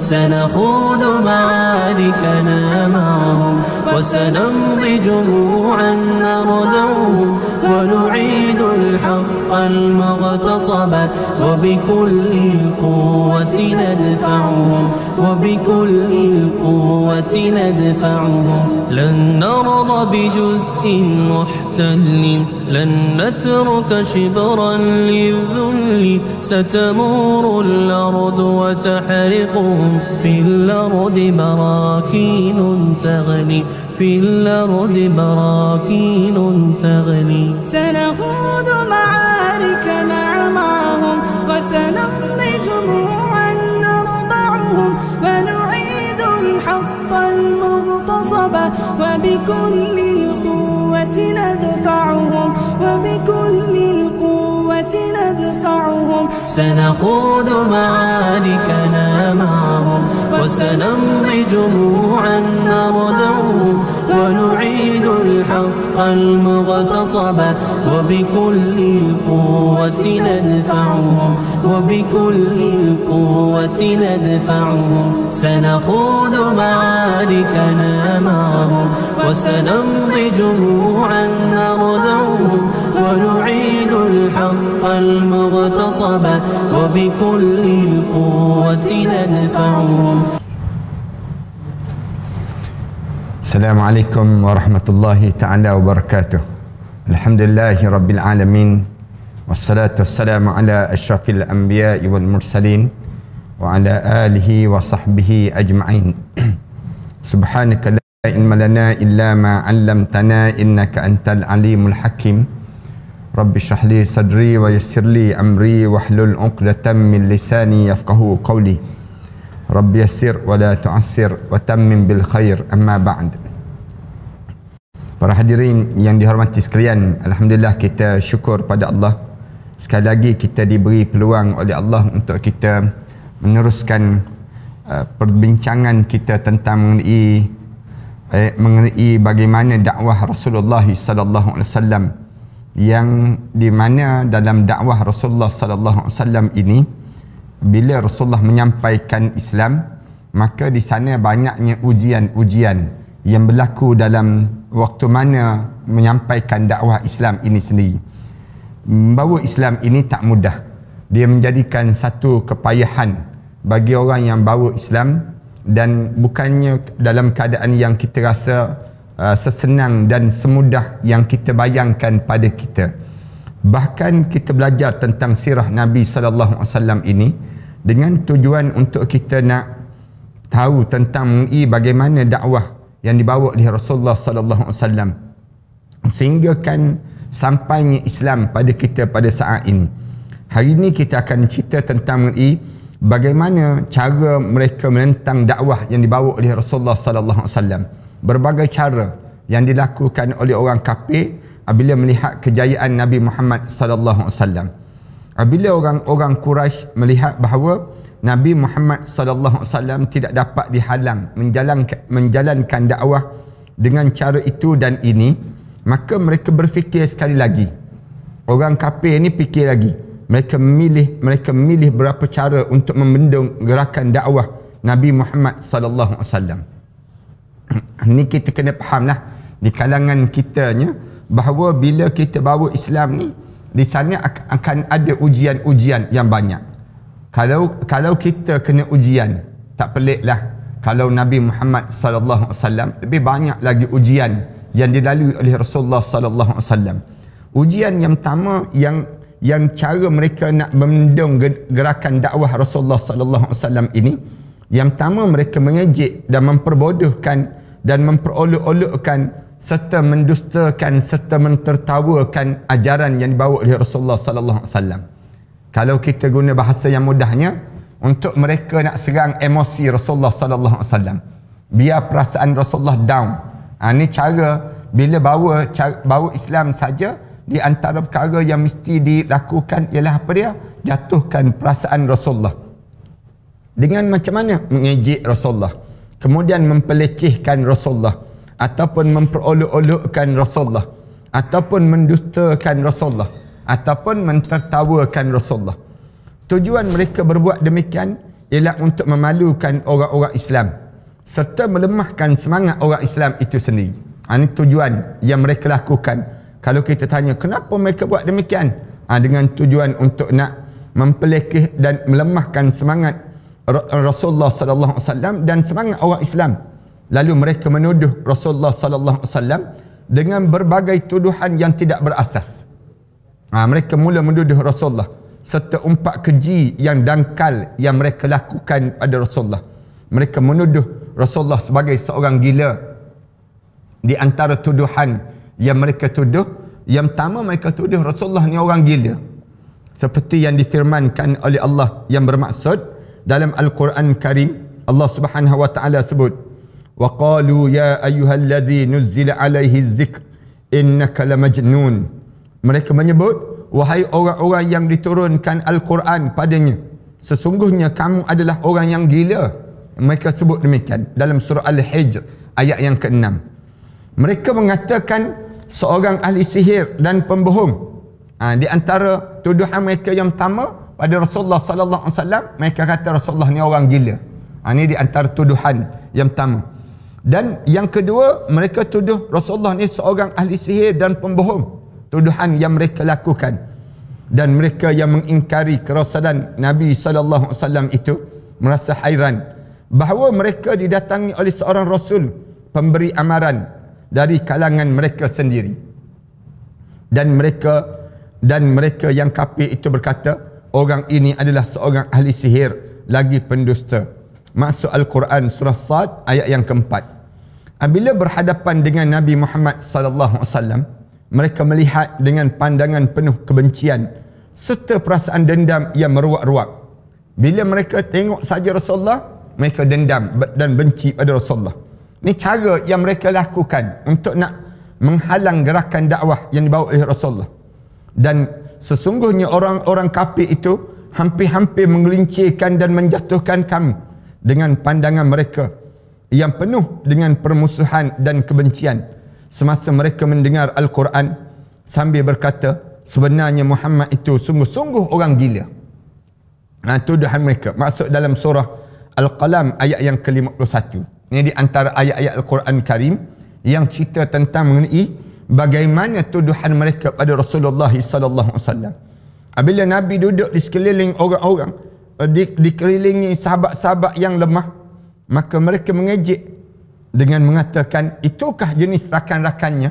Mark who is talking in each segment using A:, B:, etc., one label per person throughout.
A: سنخوض معاركنا معهم وسنمضي جموعا نرضوهم ونعيد الحق المغتصب وبكل القوة ندفعهم وبكل القوة ندفعهم لن نرضى بجزء محتل لن نترك شبرا للذل ستمور الأرض وتحرقهم في الأرض براكين تغلي في الأرض براكين تغلي سنخوض معارك مع معهم وسنمضي جموعا نرضعهم ونعيد الحق المغتصب وبكل القوة ندفعهم سنخوض معاركنا معهم وسنمضي جموعا نرضعه ونعيد الحق المغتصب وبكل القوة ندفعه وبكل القوة ندفعه سنخوض معاركنا معهم وسنمضي جموعا نرضعه ونعيد الحق المغتصب وبكل القوة ندفعهم
B: Assalamualaikum warahmatullahi ta'ala wabarakatuh Alhamdulillahi rabbil alamin Wassalatu wassalamu ala ashrafil anbiya wal mursalin Wa ala alihi wa sahbihi ajma'in Subhanaka la ilma lana illa ma'allamtana innaka antal alimul hakim Rabbi shrahli sadri wa yassirli amri Wahlul uqdatan min lisani yafqahu qawli رب يسر ولا تعسر وتمم بالخير أما بعد Para hadirin yang dihormati sekalian, Alhamdulillah kita syukur pada Allah. Sekali lagi kita diberi peluang oleh Allah untuk kita meneruskan uh, perbincangan kita tentang mengenai, eh, mengenai bagaimana dakwah Rasulullah sallallahu alaihi wasallam yang di mana dalam dakwah Rasulullah sallallahu alaihi wasallam ini bila Rasulullah menyampaikan Islam maka di sana banyaknya ujian-ujian yang berlaku dalam waktu mana menyampaikan dakwah Islam ini sendiri membawa Islam ini tak mudah dia menjadikan satu kepayahan bagi orang yang bawa Islam dan bukannya dalam keadaan yang kita rasa uh, sesenang dan semudah yang kita bayangkan pada kita bahkan kita belajar tentang sirah Nabi saw ini dengan tujuan untuk kita nak tahu tentang mengenai bagaimana dakwah yang dibawa oleh Rasulullah sallallahu alaihi wasallam sehingga kan sampainya Islam pada kita pada saat ini. Hari ini kita akan cerita tentang mengenai bagaimana cara mereka menentang dakwah yang dibawa oleh Rasulullah sallallahu alaihi wasallam. Berbagai cara yang dilakukan oleh orang kafir apabila melihat kejayaan Nabi Muhammad sallallahu alaihi wasallam. Ah, bila orang-orang Quraisy melihat bahawa Nabi Muhammad sallallahu alaihi wasallam tidak dapat dihalang menjalankan, menjalankan dakwah dengan cara itu dan ini, maka mereka berfikir sekali lagi. Orang kafir ini fikir lagi. Mereka memilih mereka memilih berapa cara untuk membendung gerakan dakwah Nabi Muhammad sallallahu alaihi wasallam. Ini kita kena fahamlah di kalangan kitanya bahawa bila kita bawa Islam ni di sana akan ada ujian-ujian yang banyak. Kalau kalau kita kena ujian, tak peliklah. Kalau Nabi Muhammad sallallahu alaihi wasallam lebih banyak lagi ujian yang dilalui oleh Rasulullah sallallahu alaihi wasallam. Ujian yang pertama yang yang cara mereka nak memendung gerakan dakwah Rasulullah sallallahu alaihi wasallam ini yang pertama mereka mengejek dan memperbodohkan dan memperolok-olokkan serta mendustakan serta mentertawakan ajaran yang dibawa oleh Rasulullah sallallahu alaihi wasallam. Kalau kita guna bahasa yang mudahnya untuk mereka nak serang emosi Rasulullah sallallahu alaihi wasallam. Biar perasaan Rasulullah down. Ha, ini cara bila bawa bawa Islam saja di antara perkara yang mesti dilakukan ialah apa dia? Jatuhkan perasaan Rasulullah. Dengan macam mana? Mengejek Rasulullah. Kemudian mempelecehkan Rasulullah ataupun memperolok-olokkan Rasulullah ataupun mendustakan Rasulullah ataupun mentertawakan Rasulullah. Tujuan mereka berbuat demikian ialah untuk memalukan orang-orang Islam serta melemahkan semangat orang Islam itu sendiri. Ha, ini tujuan yang mereka lakukan. Kalau kita tanya kenapa mereka buat demikian? Ha, dengan tujuan untuk nak mempelekeh dan melemahkan semangat Rasulullah sallallahu alaihi wasallam dan semangat orang Islam lalu mereka menuduh Rasulullah sallallahu alaihi wasallam dengan berbagai tuduhan yang tidak berasas. Ha, mereka mula menuduh Rasulullah serta empat keji yang dangkal yang mereka lakukan pada Rasulullah. Mereka menuduh Rasulullah sebagai seorang gila. Di antara tuduhan yang mereka tuduh, yang pertama mereka tuduh Rasulullah ni orang gila. Seperti yang difirmankan oleh Allah yang bermaksud dalam Al-Quran Karim, Allah Subhanahu Wa Taala sebut, وقالوا يا أيها الذي نزل عليه الذكر إنك لمجنون mereka menyebut wahai orang-orang yang diturunkan Al-Quran padanya sesungguhnya kamu adalah orang yang gila mereka sebut demikian dalam surah Al-Hijr ayat yang ke-6 mereka mengatakan seorang ahli sihir dan pembohong ha, di antara tuduhan mereka yang pertama pada Rasulullah sallallahu alaihi wasallam mereka kata Rasulullah ni orang gila ha, ini di antara tuduhan yang pertama dan yang kedua, mereka tuduh Rasulullah ni seorang ahli sihir dan pembohong. Tuduhan yang mereka lakukan. Dan mereka yang mengingkari kerasalan Nabi SAW itu merasa hairan. Bahawa mereka didatangi oleh seorang Rasul pemberi amaran dari kalangan mereka sendiri. Dan mereka dan mereka yang kafir itu berkata, orang ini adalah seorang ahli sihir lagi pendusta. Maksud Al-Quran surah Sad ayat yang keempat. Bila berhadapan dengan Nabi Muhammad sallallahu alaihi wasallam, mereka melihat dengan pandangan penuh kebencian serta perasaan dendam yang meruak-ruak. Bila mereka tengok saja Rasulullah, mereka dendam dan benci pada Rasulullah. Ini cara yang mereka lakukan untuk nak menghalang gerakan dakwah yang dibawa oleh Rasulullah. Dan sesungguhnya orang-orang kafir itu hampir-hampir menggelincirkan dan menjatuhkan kami dengan pandangan mereka yang penuh dengan permusuhan dan kebencian semasa mereka mendengar Al-Quran sambil berkata sebenarnya Muhammad itu sungguh-sungguh orang gila. Nah, tuduhan mereka masuk dalam surah Al-Qalam ayat yang ke-51. Ini di antara ayat-ayat Al-Quran Karim yang cerita tentang mengenai bagaimana tuduhan mereka pada Rasulullah sallallahu alaihi wasallam. Nabi duduk di sekeliling orang-orang, Eh, di, dikelilingi sahabat-sahabat yang lemah maka mereka mengejek dengan mengatakan itukah jenis rakan-rakannya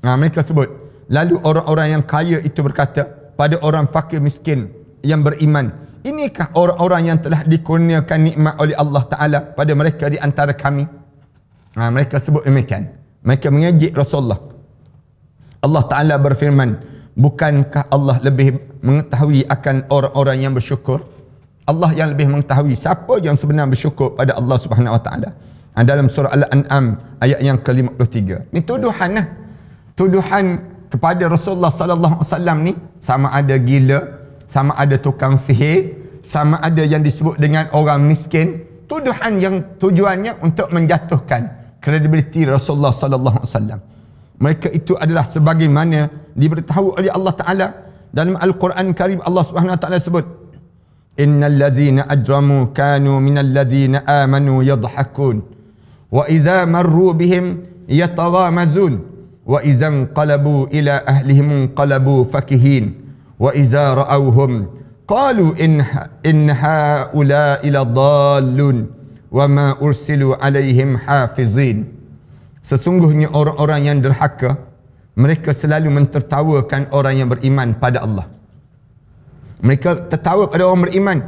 B: nah, ha, mereka sebut lalu orang-orang yang kaya itu berkata pada orang fakir miskin yang beriman inikah orang-orang yang telah dikurniakan nikmat oleh Allah Ta'ala pada mereka di antara kami nah, ha, mereka sebut demikian mereka mengejek Rasulullah Allah Ta'ala berfirman bukankah Allah lebih mengetahui akan orang-orang yang bersyukur Allah yang lebih mengetahui siapa yang sebenarnya bersyukur pada Allah Subhanahu Wa Taala. Ah, dalam surah Al-An'am ayat yang ke-53. Ini tuduhan lah. Tuduhan kepada Rasulullah sallallahu alaihi wasallam ni sama ada gila, sama ada tukang sihir, sama ada yang disebut dengan orang miskin, tuduhan yang tujuannya untuk menjatuhkan kredibiliti Rasulullah sallallahu alaihi wasallam. Mereka itu adalah sebagaimana diberitahu oleh Allah Taala dalam Al-Quran Karim Allah Subhanahu Wa Taala sebut إن الذين أجرموا كانوا من الذين آمنوا يضحكون وإذا مروا بهم يتغامزون وإذا انقلبوا إلى أهلهم انقلبوا فكهين وإذا رأوهم قالوا إن, إن هؤلاء لضالون وما أرسلوا عليهم حافظين Sesungguhnya orang-orang yang derhaka, mereka selalu mentertawakan orang yang beriman pada Allah mereka tertawa pada orang beriman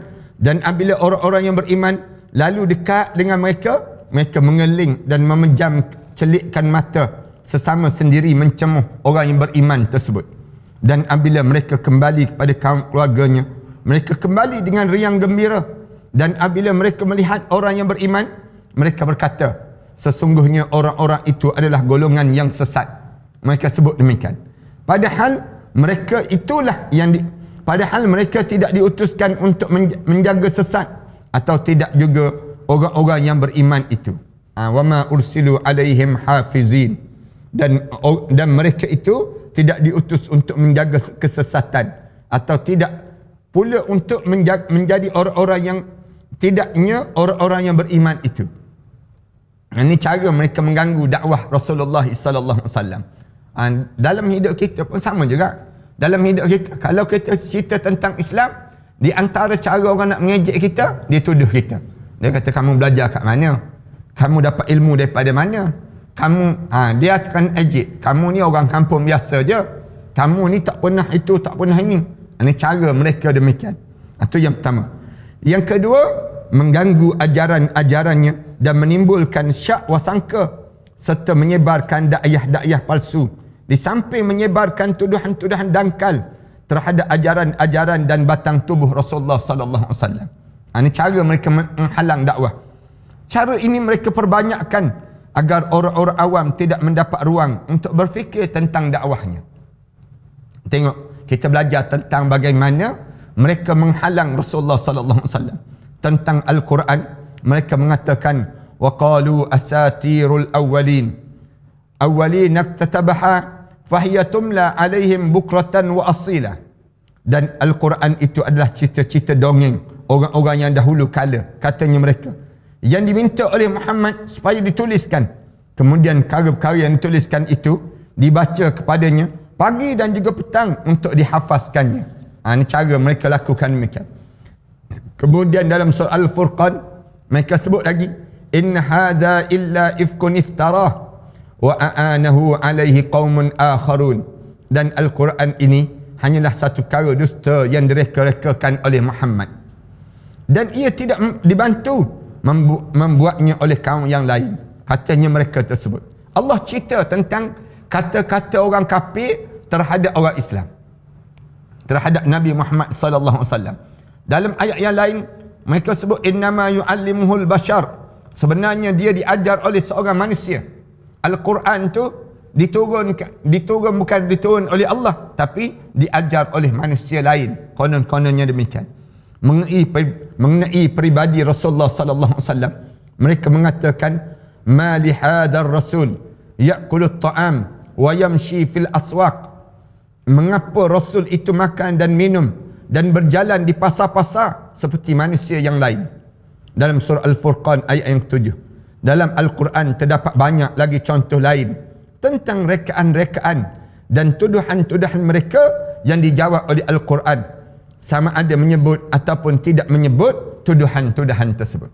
B: dan apabila orang-orang yang beriman lalu dekat dengan mereka mereka mengeling dan memejam celikkan mata sesama sendiri mencemuh orang yang beriman tersebut dan apabila mereka kembali kepada kaum keluarganya mereka kembali dengan riang gembira dan apabila mereka melihat orang yang beriman mereka berkata sesungguhnya orang-orang itu adalah golongan yang sesat mereka sebut demikian padahal mereka itulah yang di, padahal mereka tidak diutuskan untuk menjaga sesat atau tidak juga orang-orang yang beriman itu ah, wama ursilu alaihim hafizin dan dan mereka itu tidak diutus untuk menjaga kesesatan atau tidak pula untuk menjaga, menjadi orang-orang yang tidaknya orang-orang yang beriman itu ini cara mereka mengganggu dakwah Rasulullah sallallahu alaihi wasallam ah, dalam hidup kita pun sama juga dalam hidup kita. Kalau kita cerita tentang Islam, di antara cara orang nak mengejek kita, dia tuduh kita. Dia kata, kamu belajar kat mana? Kamu dapat ilmu daripada mana? Kamu, ha, dia akan ejek. Kamu ni orang kampung biasa je. Kamu ni tak pernah itu, tak pernah ini. Ini cara mereka demikian. Itu yang pertama. Yang kedua, mengganggu ajaran-ajarannya dan menimbulkan syak wasangka serta menyebarkan dakyah-dakyah palsu di samping menyebarkan tuduhan-tuduhan dangkal terhadap ajaran-ajaran dan batang tubuh Rasulullah sallallahu alaihi wasallam. Ha, ini cara mereka menghalang dakwah. Cara ini mereka perbanyakkan agar orang-orang awam tidak mendapat ruang untuk berfikir tentang dakwahnya. Tengok, kita belajar tentang bagaimana mereka menghalang Rasulullah sallallahu alaihi wasallam tentang al-Quran. Mereka mengatakan waqalu asatirul awwalin awalin iktatabaha fahyatum la alaihim bukratan wa asila dan al-Quran itu adalah cerita-cerita dongeng orang-orang yang dahulu kala katanya mereka yang diminta oleh Muhammad supaya dituliskan kemudian karya-karya yang dituliskan itu dibaca kepadanya pagi dan juga petang untuk dihafazkannya ha, ini cara mereka lakukan mereka. kemudian dalam surah al-furqan mereka sebut lagi in Haza illa ifkun iftarah wa aanahu alaihi qaumun akharun dan al-Quran ini hanyalah satu karya dusta yang direka-rekakan oleh Muhammad dan ia tidak dibantu membu- membuatnya oleh kaum yang lain katanya mereka tersebut Allah cerita tentang kata-kata orang kafir terhadap orang Islam terhadap Nabi Muhammad sallallahu alaihi wasallam dalam ayat yang lain mereka sebut innama yuallimuhul bashar sebenarnya dia diajar oleh seorang manusia Al-Quran tu diturun diturun bukan diturun oleh Allah tapi diajar oleh manusia lain konon-kononnya demikian mengenai mengenai pribadi Rasulullah sallallahu alaihi wasallam mereka mengatakan ma hadar rasul yaqulu ta'am wa yamshi fil aswaq mengapa rasul itu makan dan minum dan berjalan di pasar-pasar seperti manusia yang lain dalam surah al-furqan ayat yang ketujuh dalam Al-Quran terdapat banyak lagi contoh lain tentang rekaan-rekaan dan tuduhan-tuduhan mereka yang dijawab oleh Al-Quran sama ada menyebut ataupun tidak menyebut tuduhan-tuduhan tersebut.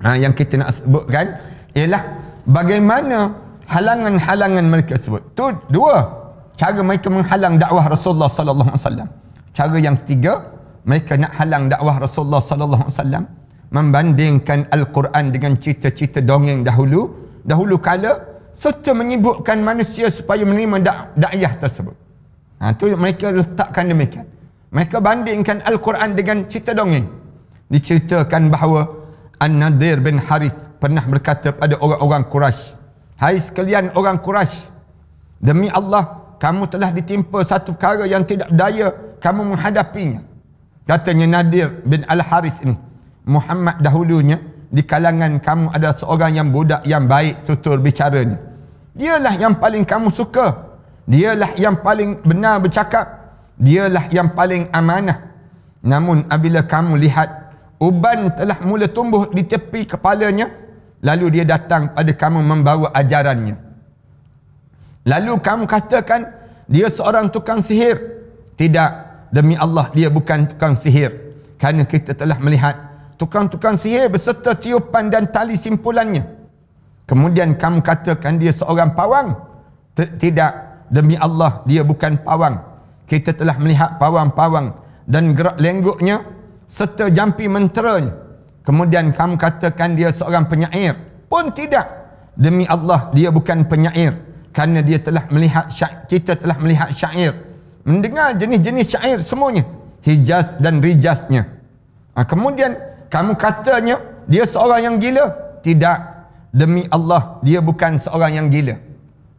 B: Ha, yang kita nak sebutkan ialah bagaimana halangan-halangan mereka sebut. Tu dua cara mereka menghalang dakwah Rasulullah sallallahu alaihi wasallam. Cara yang tiga mereka nak halang dakwah Rasulullah sallallahu alaihi wasallam membandingkan Al-Quran dengan cerita-cerita dongeng dahulu, dahulu kala, serta menyibukkan manusia supaya menerima dakwah tersebut. Ha, tu mereka letakkan demikian. Mereka bandingkan Al-Quran dengan cerita dongeng. Diceritakan bahawa An-Nadir bin Harith pernah berkata pada orang-orang Quraisy, "Hai sekalian orang Quraisy, demi Allah, kamu telah ditimpa satu perkara yang tidak berdaya kamu menghadapinya." Katanya Nadir bin Al-Harith ini, Muhammad dahulunya di kalangan kamu ada seorang yang budak yang baik tutur bicaranya. Dialah yang paling kamu suka. Dialah yang paling benar bercakap. Dialah yang paling amanah. Namun apabila kamu lihat uban telah mula tumbuh di tepi kepalanya, lalu dia datang pada kamu membawa ajarannya. Lalu kamu katakan dia seorang tukang sihir. Tidak, demi Allah dia bukan tukang sihir. Kerana kita telah melihat tukang-tukang sihir beserta tiupan dan tali simpulannya. Kemudian kamu katakan dia seorang pawang. Tidak, demi Allah dia bukan pawang. Kita telah melihat pawang-pawang dan gerak lengguknya serta jampi menteranya. Kemudian kamu katakan dia seorang penyair. Pun tidak. Demi Allah dia bukan penyair. Kerana dia telah melihat syair. Kita telah melihat syair. Mendengar jenis-jenis syair semuanya. Hijaz dan rijaznya. Ha, kemudian kamu katanya dia seorang yang gila tidak demi Allah dia bukan seorang yang gila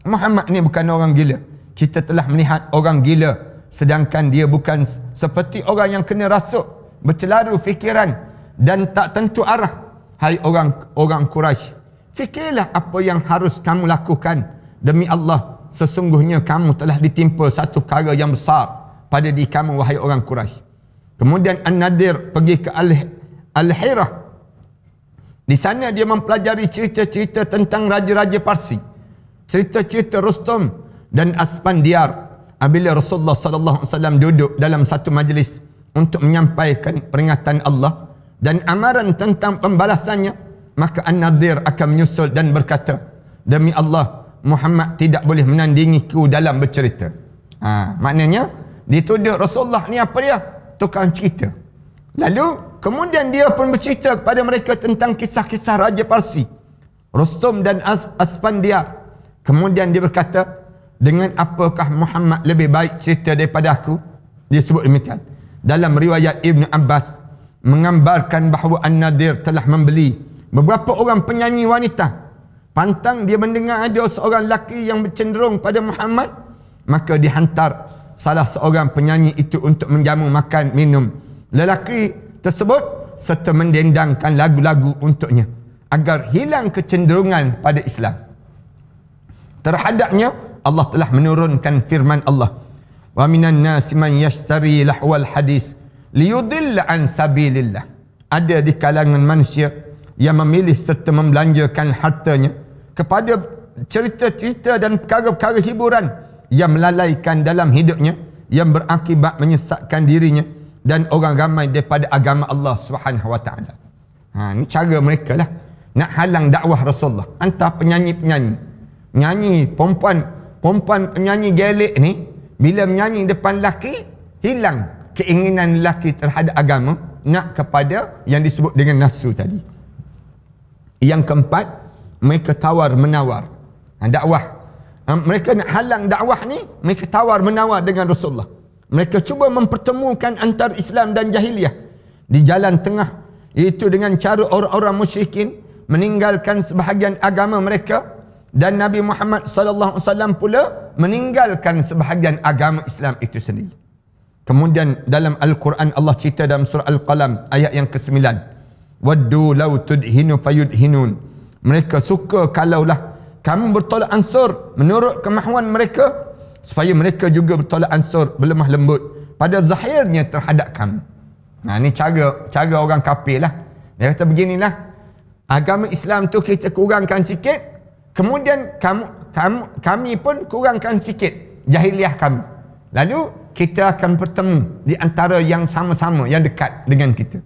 B: Muhammad ni bukan orang gila kita telah melihat orang gila sedangkan dia bukan seperti orang yang kena rasuk bercelaru fikiran dan tak tentu arah hai orang orang Quraisy fikirlah apa yang harus kamu lakukan demi Allah sesungguhnya kamu telah ditimpa satu perkara yang besar pada diri kamu wahai orang Quraisy kemudian An-Nadir pergi ke Al-Hira. Di sana dia mempelajari cerita-cerita tentang raja-raja Parsi. Cerita-cerita Rustam dan Aspandiar. Bila Rasulullah sallallahu alaihi wasallam duduk dalam satu majlis untuk menyampaikan peringatan Allah dan amaran tentang pembalasannya, maka An-Nadir akan menyusul dan berkata, "Demi Allah, Muhammad tidak boleh menandingiku dalam bercerita." Ha, maknanya dituduh Rasulullah ni apa dia? Tukang cerita. Lalu Kemudian dia pun bercerita kepada mereka tentang kisah-kisah Raja Parsi. Rustum dan As Aspandiar. Kemudian dia berkata, dengan apakah Muhammad lebih baik cerita daripada aku? Dia sebut demikian. Dalam riwayat Ibn Abbas, mengambarkan bahawa An-Nadir telah membeli beberapa orang penyanyi wanita. Pantang dia mendengar ada seorang lelaki yang bercenderung pada Muhammad, maka dihantar salah seorang penyanyi itu untuk menjamu makan minum. Lelaki tersebut serta mendendangkan lagu-lagu untuknya agar hilang kecenderungan pada Islam. Terhadapnya Allah telah menurunkan firman Allah. Wa minan nasi man yashtari lahwal hadis liyudill an sabilillah. Ada di kalangan manusia yang memilih serta membelanjakan hartanya kepada cerita-cerita dan perkara-perkara hiburan yang melalaikan dalam hidupnya yang berakibat menyesatkan dirinya dan orang ramai daripada agama Allah Subhanahu wa taala. Ha ni cara mereka lah nak halang dakwah Rasulullah. Antah penyanyi-penyanyi. Nyanyi perempuan perempuan penyanyi gelek ni bila menyanyi depan laki hilang keinginan laki terhadap agama nak kepada yang disebut dengan nafsu tadi. Yang keempat, mereka tawar menawar ha, dakwah. Ha, mereka nak halang dakwah ni, mereka tawar menawar dengan Rasulullah. Mereka cuba mempertemukan antara Islam dan jahiliah di jalan tengah itu dengan cara orang-orang musyrikin meninggalkan sebahagian agama mereka dan Nabi Muhammad sallallahu alaihi wasallam pula meninggalkan sebahagian agama Islam itu sendiri. Kemudian dalam Al-Quran Allah cerita dalam surah Al-Qalam ayat yang ke-9. Waddu law tudhinu fayudhinun. Mereka suka kalaulah kamu bertolak ansur menurut kemahuan mereka supaya mereka juga bertolak ansur berlemah lembut pada zahirnya terhadap kamu nah ni cara cara orang kafir lah dia kata beginilah agama Islam tu kita kurangkan sikit kemudian kamu, kamu kami pun kurangkan sikit jahiliah kami lalu kita akan bertemu di antara yang sama-sama yang dekat dengan kita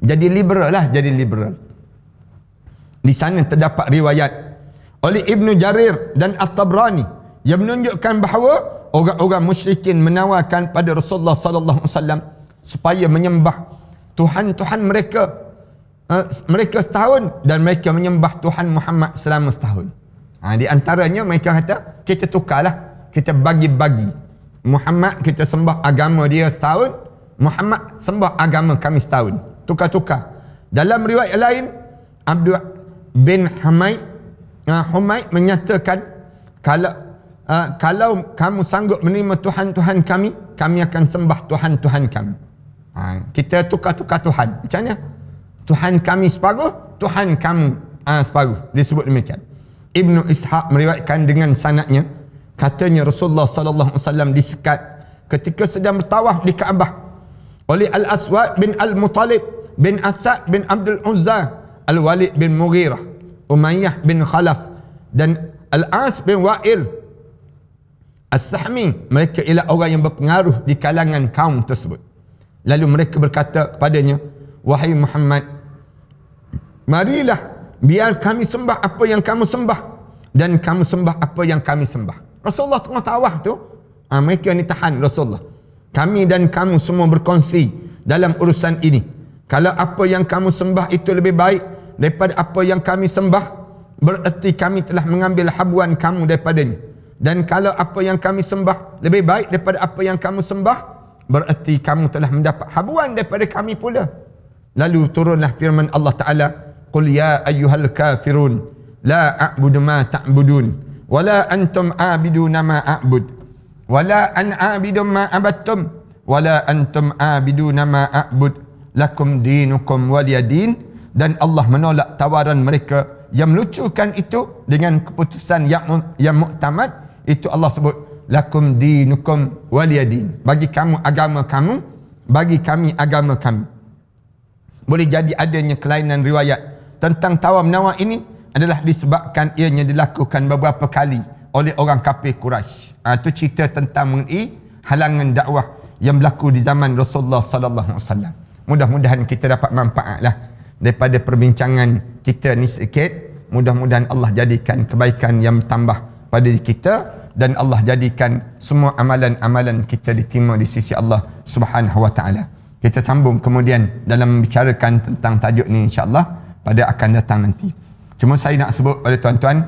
B: jadi liberal lah jadi liberal di sana terdapat riwayat oleh Ibn Jarir dan At-Tabrani yang menunjukkan bahawa orang-orang musyrikin menawarkan pada Rasulullah sallallahu alaihi wasallam supaya menyembah tuhan-tuhan mereka uh, mereka setahun dan mereka menyembah Tuhan Muhammad selama setahun. Ha, di antaranya mereka kata kita tukarlah kita bagi-bagi Muhammad kita sembah agama dia setahun Muhammad sembah agama kami setahun tukar-tukar dalam riwayat lain Abdul bin Hamid uh, eh, Humaid menyatakan kalau uh, kalau kamu sanggup menerima Tuhan-Tuhan kami, kami akan sembah Tuhan-Tuhan kami. Ha, kita tukar-tukar Tuhan. Macam mana? Tuhan kami separuh, Tuhan kamu uh, separuh. Disebut demikian. Ibn Ishaq meriwayatkan dengan sanatnya, katanya Rasulullah Sallallahu Alaihi Wasallam disekat ketika sedang bertawaf di Kaabah oleh Al-Aswad bin Al-Mutalib bin Asad bin Abdul Uzza Al-Walid bin Mughirah Umayyah bin Khalaf dan Al-As bin Wa'il As-Sahmi mereka ialah orang yang berpengaruh di kalangan kaum tersebut. Lalu mereka berkata kepadanya, "Wahai Muhammad, marilah biar kami sembah apa yang kamu sembah dan kamu sembah apa yang kami sembah." Rasulullah tengah tawah tu, ha, mereka ni tahan Rasulullah. Kami dan kamu semua berkongsi dalam urusan ini. Kalau apa yang kamu sembah itu lebih baik daripada apa yang kami sembah, bererti kami telah mengambil habuan kamu daripadanya. Dan kalau apa yang kami sembah lebih baik daripada apa yang kamu sembah, bererti kamu telah mendapat habuan daripada kami pula. Lalu turunlah firman Allah Ta'ala, Qul ya ayyuhal kafirun, la a'budu ma ta'budun, wa la antum a'biduna ma a'bud, wa la an'abidun ma abattum, wa la antum a'biduna ma a'bud, lakum dinukum waliyadin. Dan Allah menolak tawaran mereka yang melucukan itu dengan keputusan yang, yang muktamad itu Allah sebut lakum dinukum waliyadin bagi kamu agama kamu bagi kami agama kami boleh jadi adanya kelainan riwayat tentang tawaf menawar ini adalah disebabkan ianya dilakukan beberapa kali oleh orang kafir Quraisy. itu ha, cerita tentang mengenai halangan dakwah yang berlaku di zaman Rasulullah sallallahu alaihi wasallam. Mudah-mudahan kita dapat manfaatlah daripada perbincangan kita ni sikit. Mudah-mudahan Allah jadikan kebaikan yang tambah pada diri kita dan Allah jadikan semua amalan-amalan kita diterima di sisi Allah Subhanahu wa taala. Kita sambung kemudian dalam membicarakan tentang tajuk ni insya-Allah pada akan datang nanti. Cuma saya nak sebut pada tuan-tuan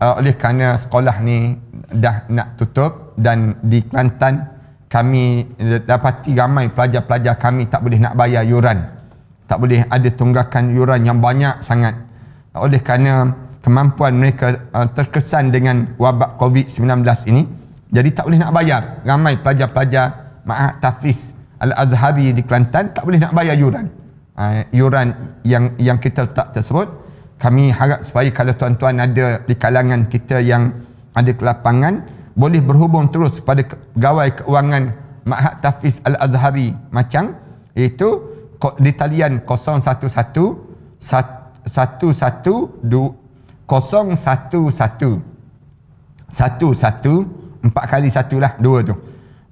B: uh, oleh kerana sekolah ni dah nak tutup dan di Kelantan kami dapati ramai pelajar-pelajar kami tak boleh nak bayar yuran. Tak boleh ada tunggakan yuran yang banyak sangat. Oleh kerana kemampuan mereka uh, terkesan dengan wabak COVID-19 ini. Jadi tak boleh nak bayar. Ramai pelajar-pelajar Maah Tafis Al-Azhari di Kelantan tak boleh nak bayar yuran. Eh, yuran yang yang kita letak tersebut. Kami harap supaya kalau tuan-tuan ada di kalangan kita yang ada kelapangan, boleh berhubung terus kepada gawai keuangan Ma'at Tafis Al-Azhari macam iaitu di talian 011 111 Empat kali satu lah dua tu.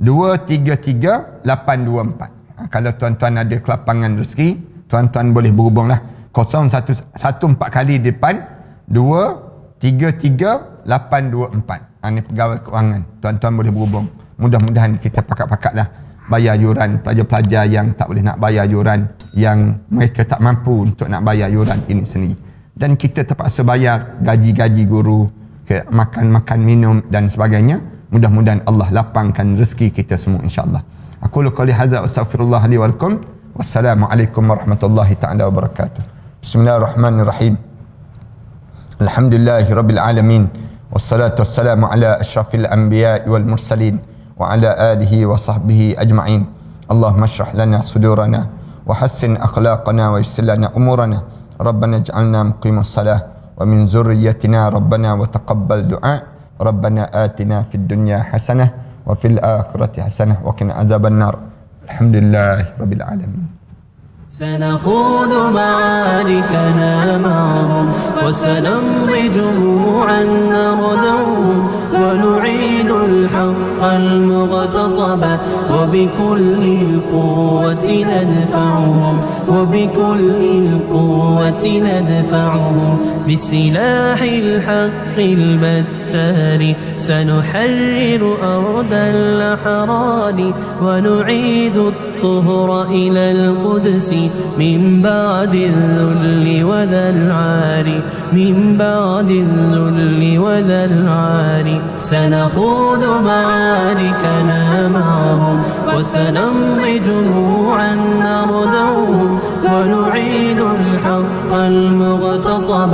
B: Dua tiga tiga lapan dua empat. Ha, kalau tuan-tuan ada kelapangan rezeki, tuan-tuan boleh berhubung lah. Kosong satu, satu empat kali depan. Dua tiga tiga lapan dua empat. Ini ha, pegawai kewangan. Tuan-tuan boleh berhubung. Mudah-mudahan kita pakat-pakat lah. Bayar yuran pelajar-pelajar yang tak boleh nak bayar yuran. Yang mereka tak mampu untuk nak bayar yuran ini sendiri dan kita terpaksa bayar gaji-gaji guru, makan-makan minum dan sebagainya. Mudah-mudahan Allah lapangkan rezeki kita semua insya-Allah. Aku lu qali hadza astaghfirullah li wa lakum. Wassalamualaikum warahmatullahi taala wabarakatuh. Bismillahirrahmanirrahim. Alhamdulillah rabbil alamin. Wassalatu wassalamu ala ashrafil anbiya wal mursalin wa ala alihi wa sahbihi ajma'in. Allahumma shrah lana sudurana wa hassin akhlaqana wa yassir umurana. ربنا اجعلنا مقيم الصلاة ومن ذريتنا ربنا وتقبل دعاء ربنا آتنا في الدنيا حسنة وفي الآخرة حسنة وقنا عذاب النار الحمد لله رب العالمين
A: سنخوض معاركنا معهم وسنمضي جموعا نردعهم ونعيد الحق المغتصب وبكل القوة ندفعهم وبكل القوة ندفعهم بسلاح الحق البتار سنحرر أرض الأحرار ونعيد الطهر إلى القدس من بعد الذل وذا العار من بعد الذل وذا العار سنخوض معاركنا معهم وسنمضي جموعا نرضعهم ونعيد الحق المغتصب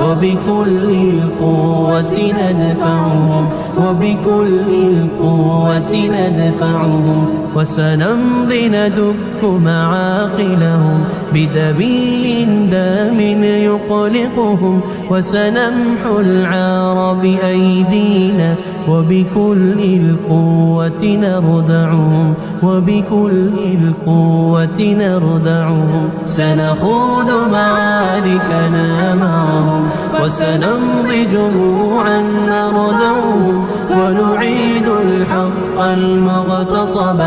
A: وبكل القوة ندفعهم وبكل القوة ندفعهم وسنمضي ندك معاقلهم بدبيل دام يقلقهم وسنمحو العار بأيدينا وبكل القوة نردعهم وبكل القوة نردعهم سنخوض معاقلهم كذلك نامهم وسنمضي جموعا نرذوهم ونعيد الحق المغتصب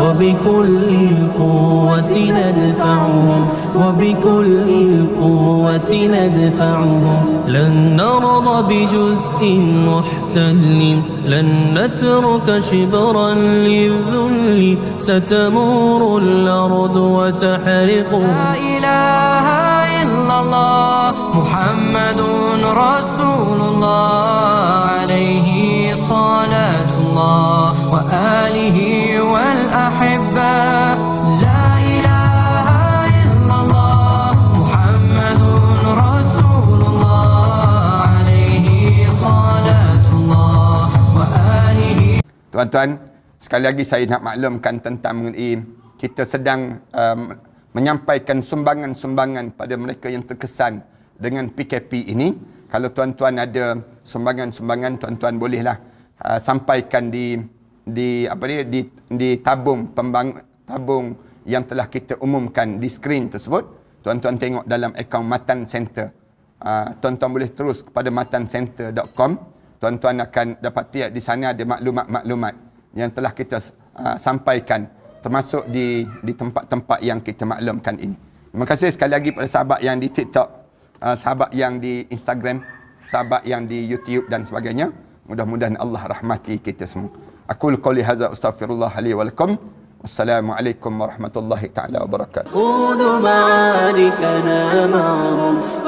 A: وبكل القوة ندفعهم وبكل القوة ندفعهم لن نرضى بجزء محتل لن نترك شبرا للذل ستمور الأرض وتحرق لا إله الله محمد رسول الله عليه صلاة الله وآله والأحبة لا إله إلا الله محمد رسول الله عليه صلاة الله وآله
B: Tuan-tuan, sekali lagi saya nak maklumkan tentang mengenai kita sedang um, menyampaikan sumbangan-sumbangan pada mereka yang terkesan dengan PKP ini. Kalau tuan-tuan ada sumbangan-sumbangan, tuan-tuan bolehlah uh, sampaikan di di apa dia di di tabung pembang tabung yang telah kita umumkan di skrin tersebut. Tuan-tuan tengok dalam akaun Matan Center. Uh, tuan-tuan boleh terus kepada matancenter.com. Tuan-tuan akan dapat lihat di sana ada maklumat-maklumat yang telah kita uh, sampaikan termasuk di di tempat-tempat yang kita maklumkan ini. Terima kasih sekali lagi pada sahabat yang di TikTok, uh, sahabat yang di Instagram, sahabat yang di YouTube dan sebagainya. Mudah-mudahan Allah rahmati kita semua. Aku qawli hadza astaghfirullah li wa lakum. Wassalamualaikum warahmatullahi taala wabarakatuh.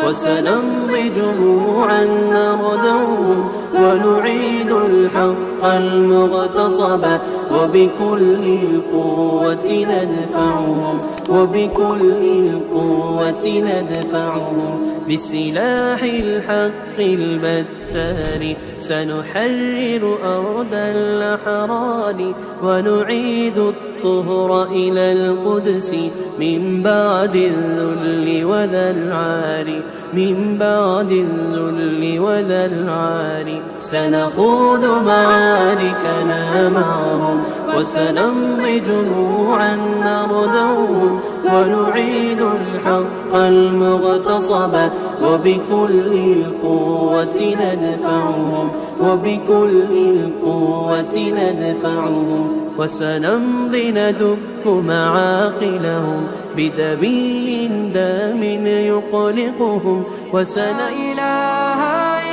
A: وسنمضي جموعا نرذو ونعيد الحق المغتصب وبكل القوة ندفعهم وبكل القوة ندفعهم بسلاح الحق البتار سنحرر أرض الأحرار ونعيد الطهر إلى القدس من بعد الذل وذا العار من بعد الذل وذا العار سنخوض معاركنا معهم وسنمضي جموعا نرضوهم ونعيد حق المغتصب وبكل القوة ندفعهم وبكل القوة ندفعهم وسنمضي ندك معاقلهم بدبي دام يقلقهم وسن لا إله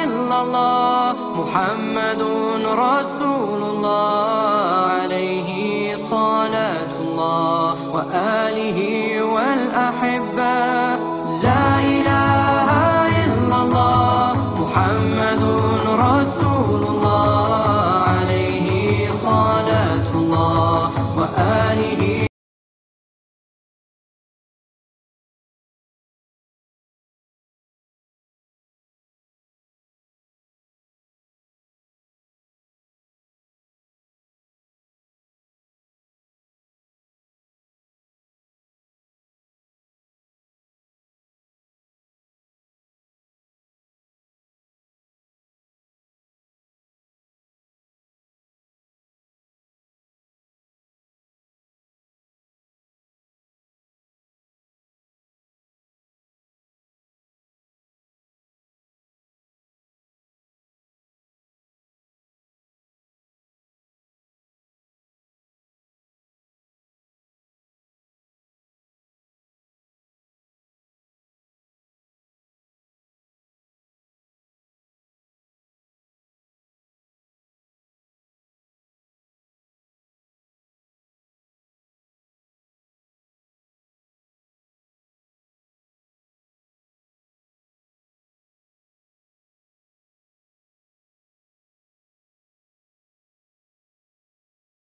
A: إلا الله محمد رسول الله عليه وآله والأحبة